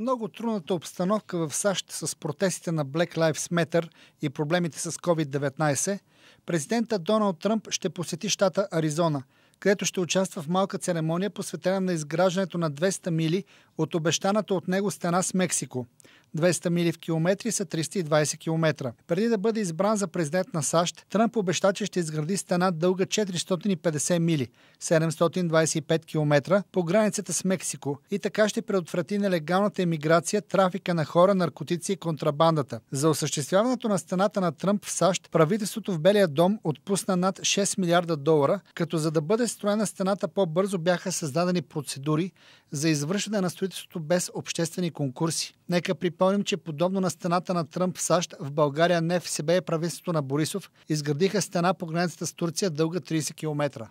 много трудната обстановка в САЩ с протестите на Black Lives Matter и проблемите с COVID-19, Президента Доналд Тръмп ще посети щата Аризона, където ще участва в малка церемония, посветена на изграждането на 200 мили от обещаната от него стена с Мексико. 200 мили в километри са 320 км. Преди да бъде избран за президент на САЩ, Тръмп обеща, че ще изгради стена дълга 450 мили, 725 км, по границата с Мексико и така ще предотврати нелегалната емиграция, трафика на хора, наркотици и контрабандата. За осъществяването на стената на Тръмп в САЩ, правителството в Белия дом отпусна над 6 милиарда долара, като за да бъде строена стената по-бързо бяха създадени процедури за извършване на строителството без обществени конкурси. Нека припомним, че подобно на стената на Тръмп в САЩ, в България себе и правителството на Борисов изградиха стена по границата с Турция дълга 30 км.